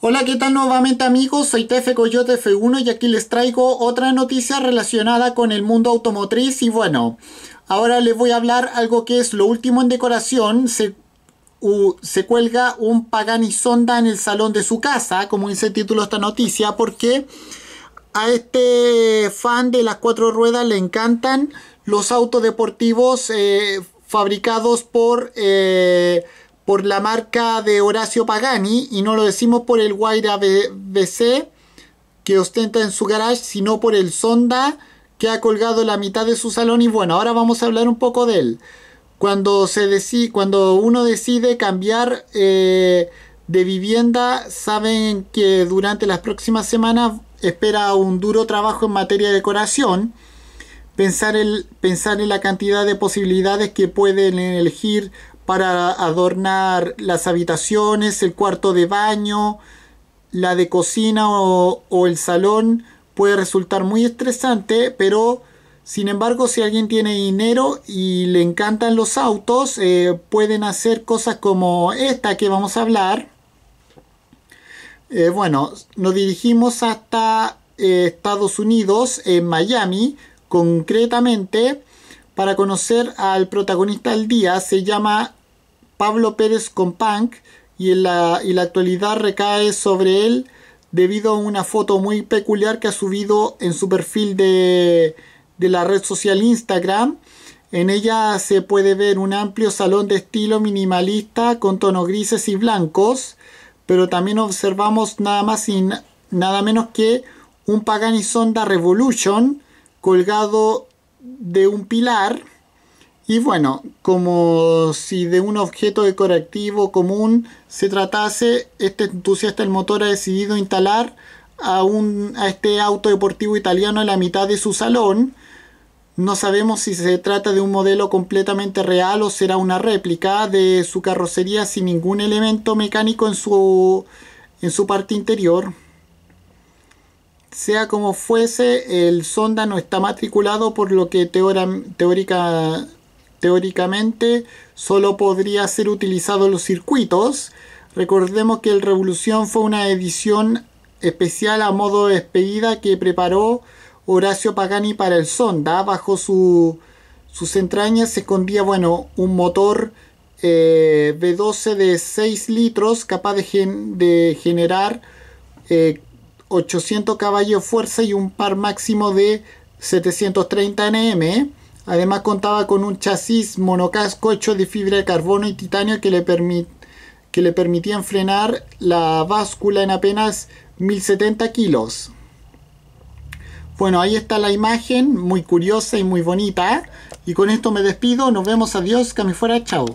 Hola, ¿qué tal nuevamente amigos? Soy TF Coyote F1 y aquí les traigo otra noticia relacionada con el mundo automotriz y bueno, ahora les voy a hablar algo que es lo último en decoración. Se, cuelga un Pagani Sonda en el salón de su casa, como dice el título esta noticia, porque a este fan de las cuatro ruedas le encantan los autos deportivos eh, fabricados por... Eh, por la marca de Horacio Pagani y no lo decimos por el Guaira BC que ostenta en su garage, sino por el Sonda que ha colgado la mitad de su salón y bueno, ahora vamos a hablar un poco de él. Cuando, se decide, cuando uno decide cambiar eh, de vivienda, saben que durante las próximas semanas espera un duro trabajo en materia de decoración. Pensar, el, pensar en la cantidad de posibilidades que pueden elegir para adornar las habitaciones, el cuarto de baño, la de cocina o, el salón puede resultar muy estresante, pero sin embargo si alguien tiene dinero y le encantan los autos, eh, pueden hacer cosas como esta que vamos a hablar. Eh, bueno, nos dirigimos hasta eh, Estados Unidos, en Miami, concretamente, para conocer al protagonista del día. Se llama Pablo Pérez con y, la, y la actualidad recae sobre él debido a una foto muy peculiar que ha subido en su perfil de, de la red social Instagram. En ella se puede ver un amplio salón de estilo minimalista con tonos grises y blancos, pero también observamos nada más y nada menos que un Pagani Sonda Revolution colgado de un pilar y bueno, como si de un objeto decorativo común se tratase, este entusiasta del motor ha decidido instalar a, un, a este auto deportivo italiano en la mitad de su salón. No sabemos si se trata de un modelo completamente real o será una réplica de su carrocería sin ningún elemento mecánico en su, en su parte interior. Sea como fuese, el Sonda no está matriculado por lo que teórica, teóricamente solo podría ser utilizado los circuitos. Recordemos que el Revolución fue una edición especial a modo despedida que preparó Horacio Pagani para el Sonda. Bajo sus entrañas se escondía bueno, un motor eh, V12 de 6 litros capaz de, generar 800 eh, caballos de fuerza y un par máximo de 730 Nm. Además contaba con un chasis monocasco hecho de fibra de carbono y titanio que le, permitía que le permitían frenar la báscula en apenas 1070 kilos. Bueno, ahí está la imagen, muy curiosa y muy bonita. Y con esto me despido, nos vemos, adiós, que fuera, chao.